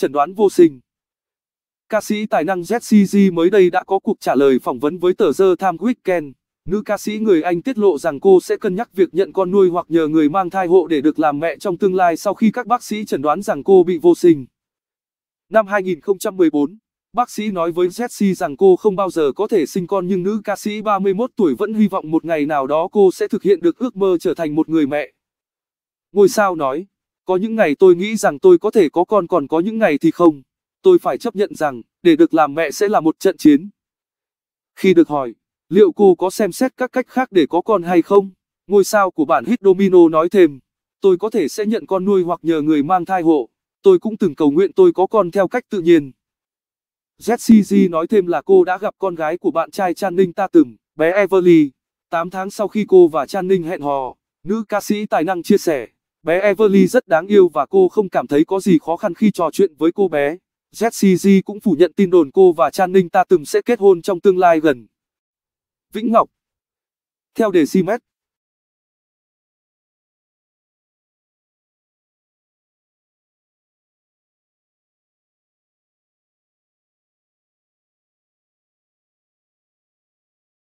chẩn đoán vô sinh. Ca sĩ tài năng ZCG mới đây đã có cuộc trả lời phỏng vấn với tờ The Time Weekend. Nữ ca sĩ người Anh tiết lộ rằng cô sẽ cân nhắc việc nhận con nuôi hoặc nhờ người mang thai hộ để được làm mẹ trong tương lai sau khi các bác sĩ chẩn đoán rằng cô bị vô sinh. Năm 2014, bác sĩ nói với Jessie rằng cô không bao giờ có thể sinh con nhưng nữ ca sĩ 31 tuổi vẫn hy vọng một ngày nào đó cô sẽ thực hiện được ước mơ trở thành một người mẹ. Ngôi sao nói, có những ngày tôi nghĩ rằng tôi có thể có con còn có những ngày thì không. Tôi phải chấp nhận rằng, để được làm mẹ sẽ là một trận chiến. Khi được hỏi, liệu cô có xem xét các cách khác để có con hay không? Ngôi sao của bản hit domino nói thêm, tôi có thể sẽ nhận con nuôi hoặc nhờ người mang thai hộ. Tôi cũng từng cầu nguyện tôi có con theo cách tự nhiên. ZCG nói thêm là cô đã gặp con gái của bạn trai Channing Tatum, bé Everly. 8 tháng sau khi cô và Channing hẹn hò, nữ ca sĩ tài năng chia sẻ bé Everly rất đáng yêu và cô không cảm thấy có gì khó khăn khi trò chuyện với cô bé. Jessie G cũng phủ nhận tin đồn cô và Channing ta từng sẽ kết hôn trong tương lai gần. Vĩnh Ngọc Theo đề Simet,